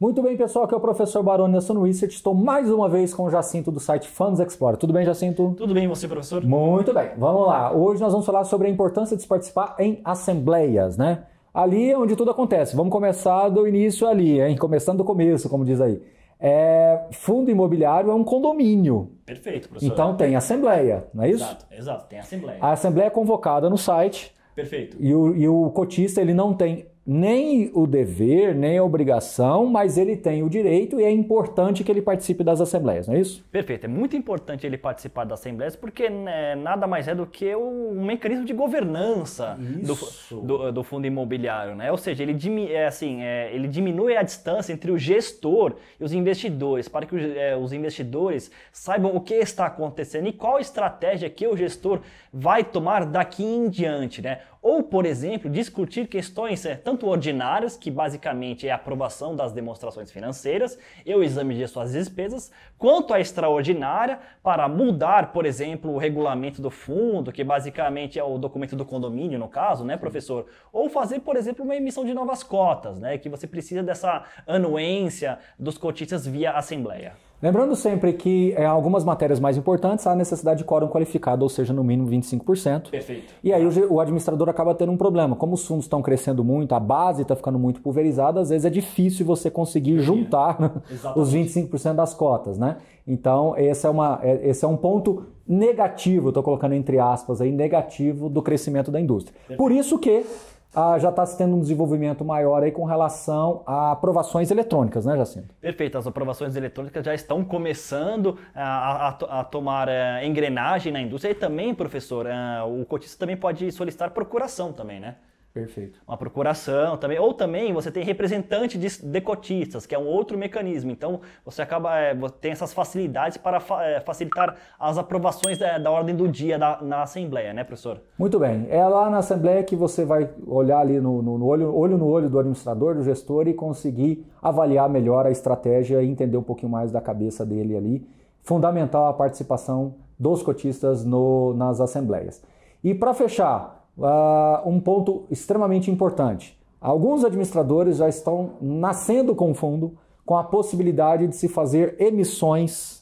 Muito bem, pessoal, aqui é o professor Baroni da Sun Research. Estou mais uma vez com o Jacinto do site Funds Explorer. Tudo bem, Jacinto? Tudo bem, você, professor? Muito bem, vamos lá. Hoje nós vamos falar sobre a importância de se participar em assembleias, né? Ali é onde tudo acontece. Vamos começar do início ali, hein? Começando do começo, como diz aí. É, fundo imobiliário é um condomínio. Perfeito, professor. Então tem assembleia, não é isso? Exato, exato, tem assembleia. A assembleia é convocada no site. Perfeito. E o, e o cotista ele não tem nem o dever, nem a obrigação, mas ele tem o direito e é importante que ele participe das assembleias, não é isso? Perfeito, é muito importante ele participar das assembleias porque né, nada mais é do que um mecanismo de governança do, do, do, fundo imobiliário, né? Ou seja, ele, é, assim, é, ele diminui a distância entre o gestor e os investidores, para que é, os investidores saibam o que está acontecendo e qual estratégia que o gestor vai tomar daqui em diante, né? Ou, por exemplo, discutir questões é, tanto tanto ordinárias, que basicamente é a aprovação das demonstrações financeiras e o exame de suas despesas, quanto a extraordinária, para mudar, por exemplo, o regulamento do fundo, que basicamente é o documento do condomínio, no caso, né, professor? Ou fazer, por exemplo, uma emissão de novas cotas, né, que você precisa dessa anuência dos cotistas via assembleia. Lembrando sempre que em é, algumas matérias mais importantes há necessidade de quórum qualificado, ou seja, no mínimo 25%. Perfeito. E aí o, o administrador acaba tendo um problema. Como os fundos estão crescendo muito, a base está ficando muito pulverizada, às vezes é difícil você conseguir juntar né, os 25% das cotas, né? Então, esse é, uma, é, esse é um ponto negativo, estou colocando entre aspas aí, negativo do crescimento da indústria. Perfeito. Por isso que ah, já está se tendo um desenvolvimento maior aí com relação a aprovações eletrônicas, né, Jacinto? Perfeito, as aprovações eletrônicas já estão começando a, a, a tomar eh, engrenagem na indústria e também, professor, eh, o cotista também pode solicitar procuração também, né? Perfeito. Uma procuração também. Ou também você tem representante de decotistas, que é um outro mecanismo. Então você acaba é, tem essas facilidades para fa é, facilitar as aprovações da, da ordem do dia da, na Assembleia, né, professor? Muito bem. É lá na Assembleia que você vai olhar ali no, no, no, olho, olho no olho do administrador, do gestor e conseguir avaliar melhor a estratégia e entender um pouquinho mais da cabeça dele ali. Fundamental a participação dos cotistas no, nas assembleias. E para fechar, ah, um ponto extremamente importante. Alguns administradores já estão nascendo com o fundo com a possibilidade de se fazer emissões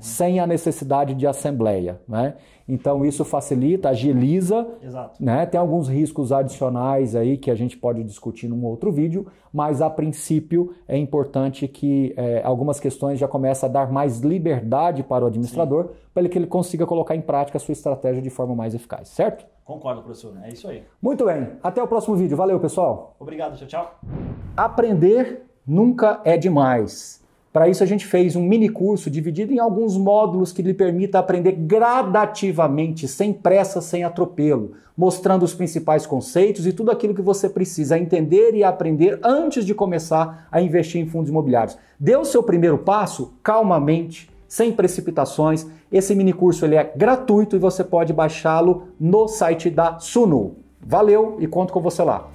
sem a necessidade de assembleia. Né? Então isso facilita, agiliza. Exato. Né? Tem alguns riscos adicionais aí que a gente pode discutir num outro vídeo, mas a princípio é importante que é, algumas questões já comecem a dar mais liberdade para o administrador para que ele consiga colocar em prática a sua estratégia de forma mais eficaz, certo? Concordo, professor. É isso aí. Muito bem. Até o próximo vídeo. Valeu, pessoal. Obrigado. Tchau, tchau. Aprender nunca é demais. Para isso, a gente fez um mini curso dividido em alguns módulos que lhe permita aprender gradativamente, sem pressa, sem atropelo, mostrando os principais conceitos e tudo aquilo que você precisa entender e aprender antes de começar a investir em fundos imobiliários. Dê o seu primeiro passo calmamente, sem precipitações. Esse mini curso ele é gratuito e você pode baixá-lo no site da Sunu. Valeu e conto com você lá.